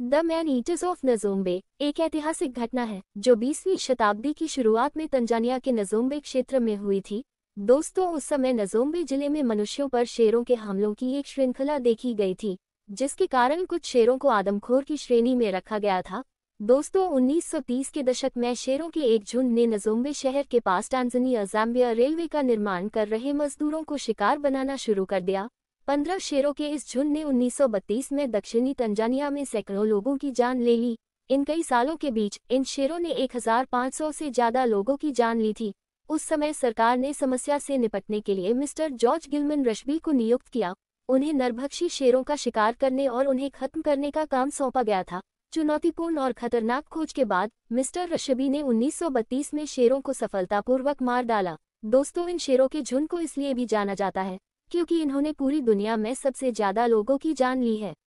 the man eaters of Njombe एक ऐतिहासिक घटना है जो 20वीं शताब्दी की शुरुआत में तंजानिया के नजोम्बे क्षेत्र में हुई थी दोस्तों उस समय नजोम्बे जिले में मनुष्यों पर शेरों के हमलों की एक श्रृंखला देखी गई थी जिसके कारण कुछ शेरों को आदमखोर की श्रेणी में रखा गया था दोस्तों 1930 के दशक में शेरों के एक झुंड ने नजोम्बे शहर के पास टांजनिया अज़ाम्बिया रेलवे का निर्माण कर रहे मजदूरों को शिकार बनाना शुरू कर दिया पंद्रह शेरों के इस झुंड ने 1932 में दक्षिणी तंजानिया में सैकड़ों लोगों की जान ले ली इन कई सालों के बीच इन शेरों ने 1500 से ज्यादा लोगों की जान ली थी उस समय सरकार ने समस्या से निपटने के लिए मिस्टर जॉर्ज गिलमन रश्मी को नियुक्त किया उन्हें नरभक्षी शेरों का शिकार करने और उन्हें खत्म करने का काम सौंपा गया था चुनौतीपूर्ण और खतरनाक खोज के बाद मिस्टर रशबी ने 1932 में शेरों को सफलतापूर्वक मार डाला दोस्तों इन शेरों के झुंड को इसलिए भी जाना जाता है क्योंकि इन्होंने पूरी दुनिया में सबसे ज्यादा लोगों की जान ली है